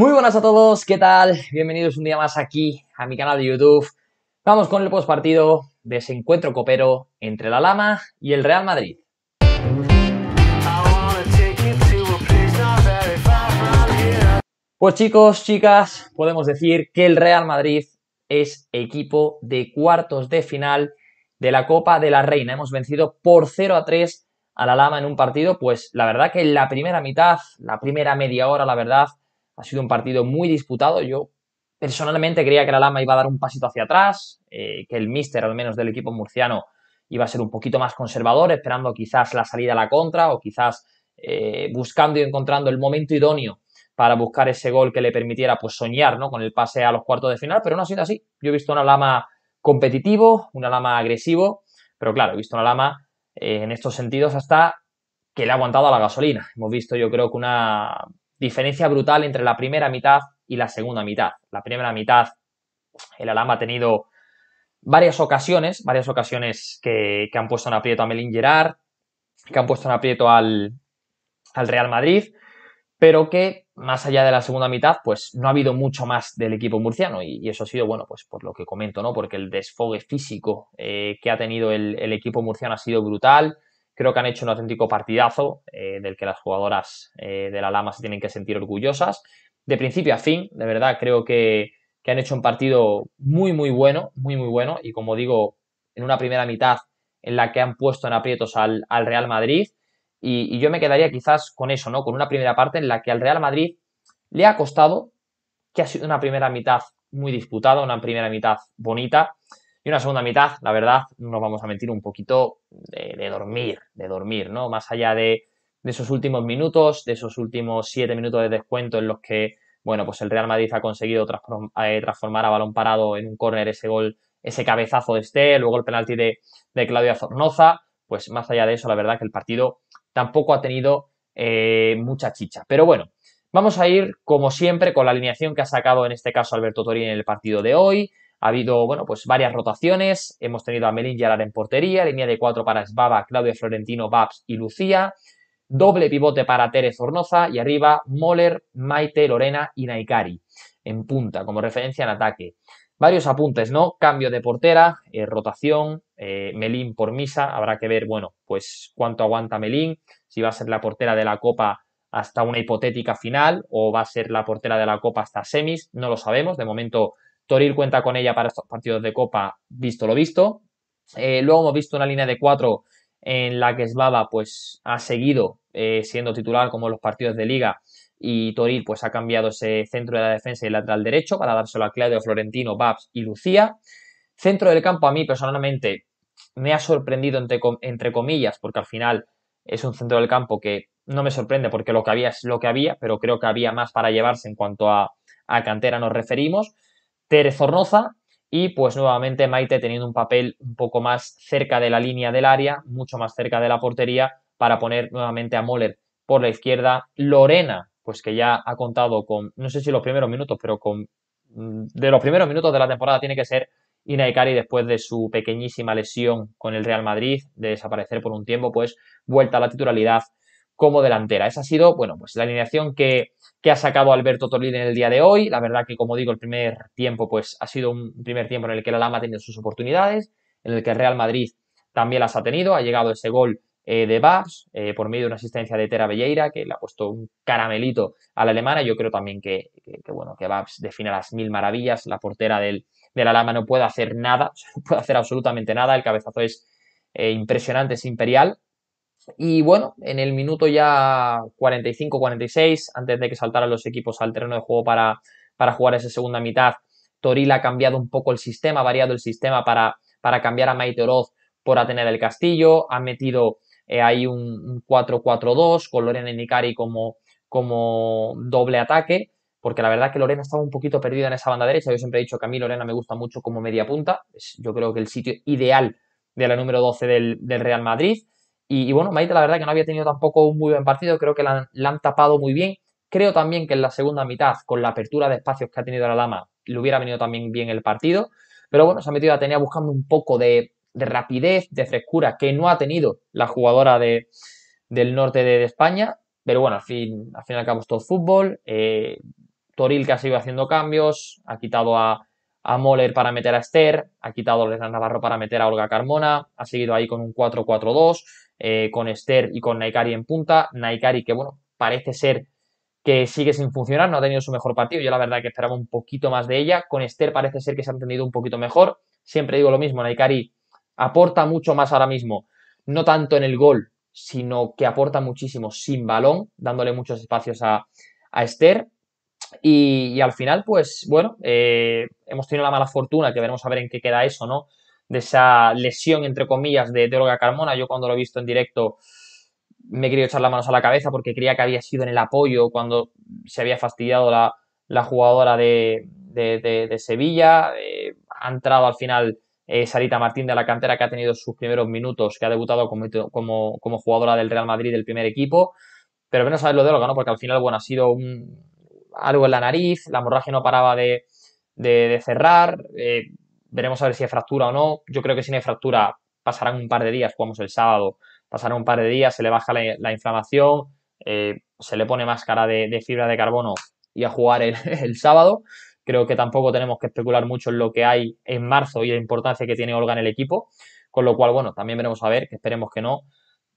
Muy buenas a todos, ¿qué tal? Bienvenidos un día más aquí a mi canal de YouTube. Vamos con el postpartido de ese encuentro copero entre la Lama y el Real Madrid. Pues chicos, chicas, podemos decir que el Real Madrid es equipo de cuartos de final de la Copa de la Reina. Hemos vencido por 0 a 3 a la Lama en un partido, pues la verdad que en la primera mitad, la primera media hora, la verdad, ha sido un partido muy disputado. Yo personalmente creía que la Lama iba a dar un pasito hacia atrás, eh, que el míster, al menos del equipo murciano, iba a ser un poquito más conservador, esperando quizás la salida a la contra o quizás eh, buscando y encontrando el momento idóneo para buscar ese gol que le permitiera pues, soñar ¿no? con el pase a los cuartos de final, pero no ha sido así. Yo he visto una Lama competitivo, una Lama agresivo, pero claro, he visto una Lama eh, en estos sentidos hasta que le ha aguantado a la gasolina. Hemos visto, yo creo que una diferencia brutal entre la primera mitad y la segunda mitad. La primera mitad, el alam ha tenido varias ocasiones, varias ocasiones que, han puesto en aprieto a Melin Gerard, que han puesto en aprieto al, al Real Madrid, pero que más allá de la segunda mitad, pues no ha habido mucho más del equipo murciano y, eso ha sido, bueno, pues por lo que comento, ¿no? Porque el desfogue físico eh, que ha tenido el, el, equipo murciano ha sido brutal, Creo que han hecho un auténtico partidazo eh, del que las jugadoras eh, de la Lama se tienen que sentir orgullosas. De principio a fin, de verdad, creo que, han hecho un partido muy, muy bueno, muy, muy bueno. Y como digo, en una primera mitad en la que han puesto en aprietos al, Real Madrid. Y, y, yo me quedaría quizás con eso, ¿no? Con una primera parte en la que al Real Madrid le ha costado, que ha sido una primera mitad muy disputada, una primera mitad bonita, y una segunda mitad, la verdad, no nos vamos a mentir, un poquito de, dormir, de dormir, ¿no? Más allá de, de, esos últimos minutos, de esos últimos siete minutos de descuento en los que, bueno, pues el Real Madrid ha conseguido eh, transformar a balón parado en un córner ese gol, ese cabezazo de este, luego el penalti de, Claudia Zornoza, pues más allá de eso, la verdad que el partido tampoco ha tenido eh, mucha chicha. Pero bueno, vamos a ir, como siempre, con la alineación que ha sacado en este caso Alberto Torino en el partido de hoy. Ha habido, bueno, pues varias rotaciones. Hemos tenido a Melin Lara en portería, línea de cuatro para Svaba, Claudio Florentino, Babs y Lucía. Doble pivote para Teresa Zornoza y arriba Moller, Maite, Lorena y Naikari en punta, como referencia en ataque. Varios apuntes, ¿no? Cambio de portera, eh, rotación, eh, Melín por misa. Habrá que ver, bueno, pues cuánto aguanta Melín, si va a ser la portera de la Copa hasta una hipotética final o va a ser la portera de la Copa hasta semis, no lo sabemos. De momento Toril cuenta con ella para estos partidos de Copa, visto lo visto. Eh, luego hemos visto una línea de cuatro en la que Slava pues, ha seguido eh, siendo titular como en los partidos de Liga y Toril pues, ha cambiado ese centro de la defensa y lateral derecho para dárselo a Claudio Florentino, Babs y Lucía. Centro del campo a mí personalmente me ha sorprendido entre, comillas porque al final es un centro del campo que no me sorprende porque lo que había es lo que había, pero creo que había más para llevarse en cuanto a, a cantera nos referimos. Tere Zornoza y pues nuevamente Maite teniendo un papel un poco más cerca de la línea del área, mucho más cerca de la portería para poner nuevamente a Moller por la izquierda. Lorena, pues que ya ha contado con, no sé si los primeros minutos, pero con mm, de los primeros minutos de la temporada tiene que ser Inaikari después de su pequeñísima lesión con el Real Madrid, de desaparecer por un tiempo, pues vuelta a la titularidad como delantera. Esa ha sido, bueno, pues la alineación que, ha sacado Alberto Tolín en el día de hoy. La verdad que, como digo, el primer tiempo, pues ha sido un primer tiempo en el que la Lama ha tenido sus oportunidades, en el que el Real Madrid también las ha tenido. Ha llegado ese gol eh, de Babs eh, por medio de una asistencia de Tera Velleira, que le ha puesto un caramelito a la alemana. Yo creo también que, que, bueno, que Babs define las mil maravillas. La portera de la Lama no puede hacer nada, no puede hacer absolutamente nada. El cabezazo es eh, impresionante, es imperial. Y bueno, en el minuto ya 45-46, antes de que saltaran los equipos al terreno de juego para, jugar esa segunda mitad, Toril ha cambiado un poco el sistema, ha variado el sistema para, cambiar a Maite Oroz por Atenea del Castillo, ha metido eh, ahí un, 4-4-2 con Lorena Nicari como, como doble ataque, porque la verdad que Lorena estaba un poquito perdida en esa banda derecha. Yo siempre he dicho que a mí Lorena me gusta mucho como media punta, yo creo que el sitio ideal de la número 12 del Real Madrid. Y, bueno, Maite, la verdad que no había tenido tampoco un muy buen partido, creo que la han, tapado muy bien. Creo también que en la segunda mitad, con la apertura de espacios que ha tenido la Lama, le hubiera venido también bien el partido. Pero bueno, se ha metido a Atenea buscando un poco de, rapidez, de frescura que no ha tenido la jugadora de, del norte de, España. Pero bueno, al fin, al fin y al cabo es todo fútbol. Eh, Toril que ha seguido haciendo cambios, ha quitado a, a Moller para meter a Esther, ha quitado a Lesnar Navarro para meter a Olga Carmona, ha seguido ahí con un 4-4-2, eh, con Esther y con Naikari en punta. Naikari que, bueno, parece ser que sigue sin funcionar, no ha tenido su mejor partido. Yo la verdad que esperaba un poquito más de ella. Con Esther parece ser que se ha entendido un poquito mejor. Siempre digo lo mismo, Naikari aporta mucho más ahora mismo, no tanto en el gol, sino que aporta muchísimo sin balón, dándole muchos espacios a, a Esther. Y, al final, pues bueno, eh, hemos tenido la mala fortuna, que veremos a ver en qué queda eso, ¿no? De esa lesión, entre comillas, de, de Carmona. Yo cuando lo he visto en directo me he querido echar las manos a la cabeza porque creía que había sido en el apoyo cuando se había fastidiado la, jugadora de, de, de, Sevilla. Eh, ha entrado al final eh, Sarita Martín de la cantera que ha tenido sus primeros minutos, que ha debutado como, jugadora del Real Madrid del primer equipo. Pero menos saber lo de Olga, ¿no? Porque al final, bueno, ha sido un, algo en la nariz, la hemorragia no paraba de, cerrar, eh, veremos a ver si hay fractura o no, yo creo que si no hay fractura pasarán un par de días, jugamos el sábado, pasarán un par de días, se le baja la, inflamación, eh, se le pone máscara de, de, fibra de carbono y a jugar el, sábado. Creo que tampoco tenemos que especular mucho en lo que hay en marzo y la importancia que tiene Olga en el equipo. Con lo cual, bueno, también veremos a ver, que esperemos que no,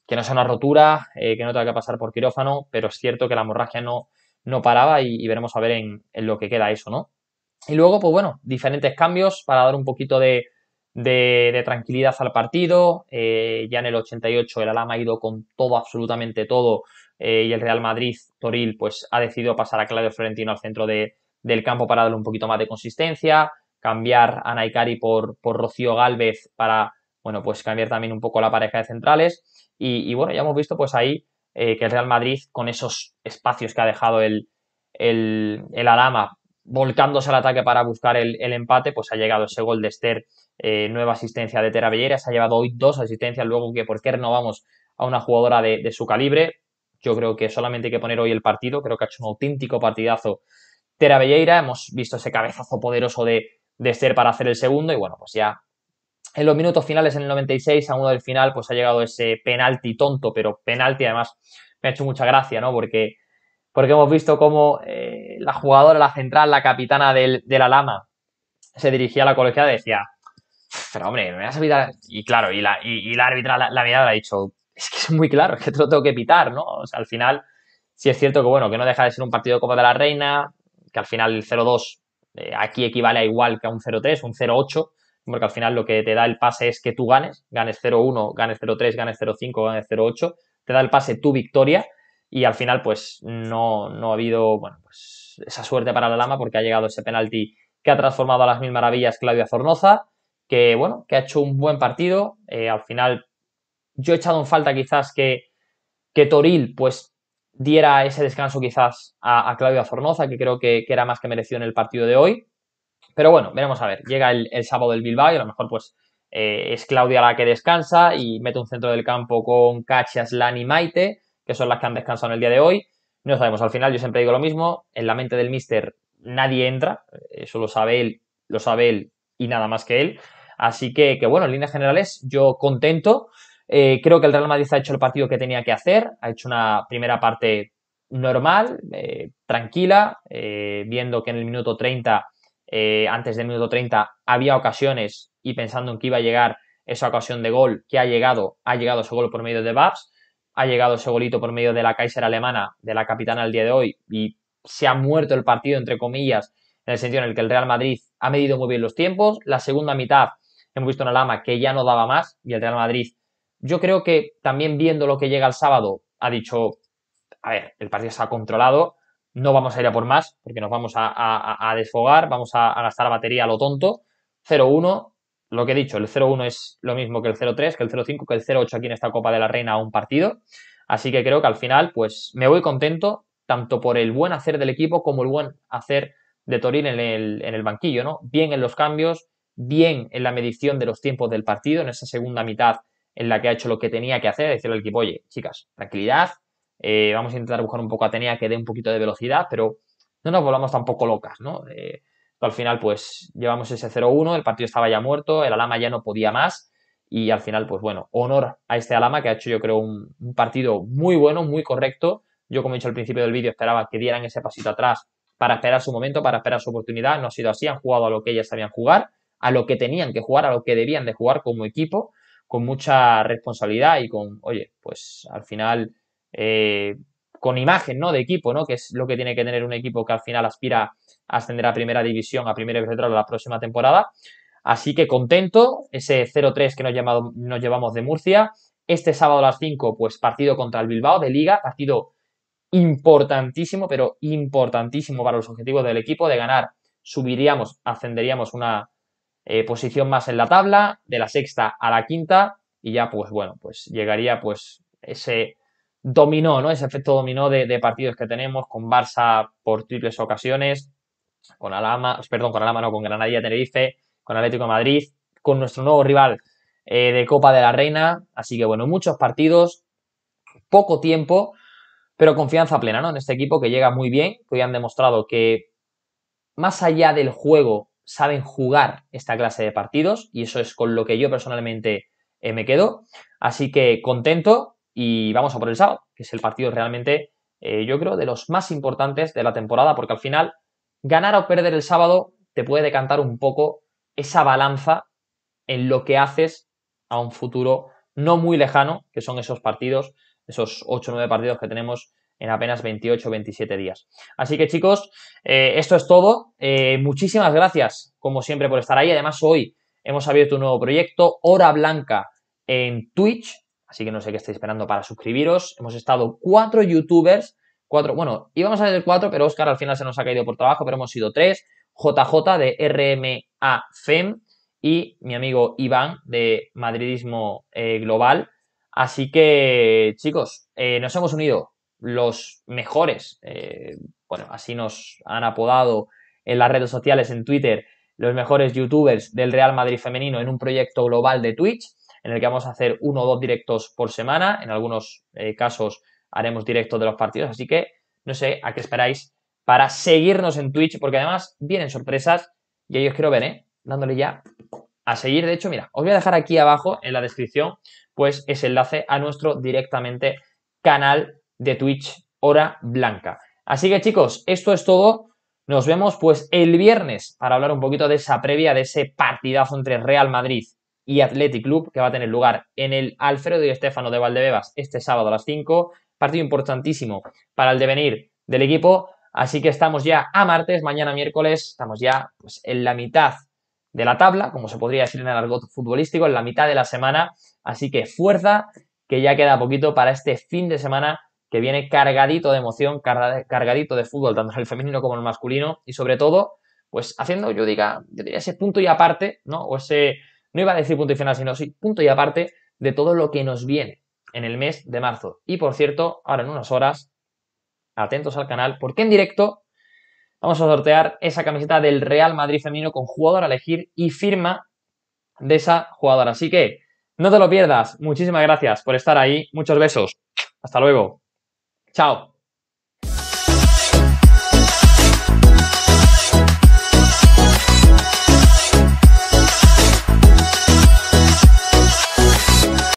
que no sea una rotura, eh, que no tenga que pasar por quirófano, pero es cierto que la hemorragia no, no paraba y, veremos a ver en, lo que queda eso, ¿no? Y luego, pues bueno, diferentes cambios para dar un poquito de, de, tranquilidad al partido. Eh, ya en el 88 el Alama ha ido con todo, absolutamente todo, eh, y el Real Madrid, Toril, pues ha decidido pasar a Claudio Florentino al centro del campo para darle un poquito más de consistencia, cambiar a Naikari por, por Rocío Galvez para, bueno, pues cambiar también un poco la pareja de centrales. y bueno, ya hemos visto pues ahí eh, que el Real Madrid, con esos espacios que ha dejado el, el, Alama, volcándose al ataque para buscar el, empate, pues ha llegado ese gol de Esther, eh, nueva asistencia de Tera se ha llevado hoy dos asistencias, luego que por qué renovamos a una jugadora de, su calibre. Yo creo que solamente hay que poner hoy el partido, creo que ha hecho un auténtico partidazo Tera hemos visto ese cabezazo poderoso de, de Esther para hacer el segundo y bueno, pues ya en los minutos finales, en el 96, a uno del final, pues ha llegado ese penalti tonto, pero penalti además me ha hecho mucha gracia, ¿no? Porque, porque hemos visto cómo eh, la jugadora, la central, la capitana del, de la Lama, se dirigía a la colegiada y decía, pero hombre, me vas a pitar. Y claro, y la, y, la árbitra, la, mirada, ha dicho, es que es muy claro, es que te lo tengo que pitar, ¿no? O sea, al final, si es cierto que, bueno, que no deja de ser un partido de Copa de la Reina, que al final el 0-2 eh, aquí equivale a igual que a un 0-3, un 0-8 porque al final lo que te da el pase es que tú ganes, ganes 0-1, ganes 0-3, ganes 0-5, ganes 0-8, te da el pase tu victoria y al final pues no, no ha habido bueno, pues, esa suerte para la Lama porque ha llegado ese penalti que ha transformado a las mil maravillas Claudia Zornoza, que bueno, que ha hecho un buen partido, eh, al final yo he echado en falta quizás que, que Toril pues diera ese descanso quizás a, Claudia Zornoza, que creo que, que era más que merecido en el partido de hoy, pero bueno, veremos a ver. Llega el, sábado el Bilbao y a lo mejor pues eh, es Claudia la que descansa y mete un centro del campo con Cachas, Lani y Maite, que son las que han descansado en el día de hoy. No sabemos, al final yo siempre digo lo mismo, en la mente del mister nadie entra, eso lo sabe él, lo sabe él y nada más que él. Así que, que bueno, en líneas generales, yo contento. Eh, creo que el Real Madrid ha hecho el partido que tenía que hacer, ha hecho una primera parte normal, eh, tranquila, viendo que en el minuto 30 eh, antes del minuto 30 había ocasiones y pensando en que iba a llegar esa ocasión de gol que ha llegado, ha llegado ese gol por medio de Babs, ha llegado ese golito por medio de la Kaiser alemana, de la capitana al día de hoy, y se ha muerto el partido, entre comillas, en el sentido en el que el Real Madrid ha medido muy bien los tiempos, la segunda mitad hemos visto una lama que ya no daba más, y el Real Madrid, yo creo que también viendo lo que llega el sábado, ha dicho, a ver, el partido se ha controlado, no vamos a ir a por más, porque nos vamos a, desfogar, vamos a, gastar batería a lo tonto. 0-1, lo que he dicho, el 0-1 es lo mismo que el 0-3, que el 0-5, que el 0-8 aquí en esta Copa de la Reina a un partido. Así que creo que al final, pues me voy contento, tanto por el buen hacer del equipo como el buen hacer de Torín en el, en el banquillo, ¿no? Bien en los cambios, bien en la medición de los tiempos del partido, en esa segunda mitad en la que ha hecho lo que tenía que hacer, decirle al equipo, oye, chicas, tranquilidad, eh, vamos a intentar buscar un poco a Atenea que dé un poquito de velocidad, pero no nos volvamos tampoco locas, ¿no? Eh, al final, pues llevamos ese 0-1, el partido estaba ya muerto, el Alama ya no podía más. Y al final, pues bueno, honor a este Alama que ha hecho, yo creo, un, un partido muy bueno, muy correcto. Yo, como he dicho al principio del vídeo, esperaba que dieran ese pasito atrás para esperar su momento, para esperar su oportunidad. No ha sido así, han jugado a lo que ellas sabían jugar, a lo que tenían que jugar, a lo que debían de jugar como equipo, con mucha responsabilidad y con, oye, pues al final eh, con imagen ¿no? de equipo, ¿no? que es lo que tiene que tener un equipo que al final aspira a ascender a primera división, a primera y a la próxima temporada. Así que contento, ese 0-3 que nos, llevamos de Murcia. Este sábado a las 5, pues partido contra el Bilbao de Liga, partido importantísimo, pero importantísimo para los objetivos del equipo. De ganar, subiríamos, ascenderíamos una eh, posición más en la tabla, de la sexta a la quinta, y ya, pues bueno, pues llegaría pues ese dominó, ¿no? Ese efecto dominó de, partidos que tenemos con Barça por triples ocasiones, con Alama, perdón, con Alama no, con Granadilla Tenerife, con Atlético Madrid, con nuestro nuevo rival eh, de Copa de la Reina. Así que bueno, muchos partidos, poco tiempo, pero confianza plena, ¿no? En este equipo que llega muy bien, que hoy han demostrado que más allá del juego saben jugar esta clase de partidos y eso es con lo que yo personalmente eh, me quedo. Así que contento, y vamos a por el sábado, que es el partido realmente, eh, yo creo, de los más importantes de la temporada, porque al final, ganar o perder el sábado te puede decantar un poco esa balanza en lo que haces a un futuro no muy lejano, que son esos partidos, esos 8 o 9 partidos que tenemos en apenas 28 o 27 días. Así que chicos, eh, esto es todo. Eh, muchísimas gracias, como siempre, por estar ahí. Además, hoy hemos abierto un nuevo proyecto, Hora Blanca, en Twitch. Así que no sé qué estáis esperando para suscribiros. Hemos estado cuatro youtubers, cuatro, bueno, íbamos a ser cuatro, pero Oscar al final se nos ha caído por trabajo, pero hemos sido tres. JJ de RMA FEM y mi amigo Iván de Madridismo eh, Global. Así que, chicos, eh, nos hemos unido los mejores, eh, bueno, así nos han apodado en las redes sociales, en Twitter, los mejores youtubers del Real Madrid femenino en un proyecto global de Twitch en el que vamos a hacer uno o dos directos por semana. En algunos eh, casos haremos directos de los partidos, así que no sé a qué esperáis para seguirnos en Twitch, porque además vienen sorpresas y ahí os quiero ver, ¿eh? Dándole ya a seguir. De hecho, mira, os voy a dejar aquí abajo en la descripción, pues ese enlace a nuestro directamente canal de Twitch Hora Blanca. Así que chicos, esto es todo. Nos vemos pues el viernes para hablar un poquito de esa previa, de ese partidazo entre Real Madrid y Athletic Club, que va a tener lugar en el Alfredo y Estefano de Valdebebas este sábado a las 5. Partido importantísimo para el devenir del equipo. Así que estamos ya a martes, mañana miércoles, estamos ya pues, en la mitad de la tabla, como se podría decir en el argot futbolístico, en la mitad de la semana. Así que fuerza, que ya queda poquito para este fin de semana que viene cargadito de emoción, cargadito de fútbol, tanto el femenino como el masculino, y sobre todo, pues haciendo, yo diga, yo diría ese punto y aparte, ¿no? O ese no iba a decir punto y final, sino sí, punto y aparte de todo lo que nos viene en el mes de marzo. Y por cierto, ahora en unas horas, atentos al canal, porque en directo vamos a sortear esa camiseta del Real Madrid femenino con jugador a elegir y firma de esa jugadora. Así que no te lo pierdas. Muchísimas gracias por estar ahí. Muchos besos. Hasta luego. Chao.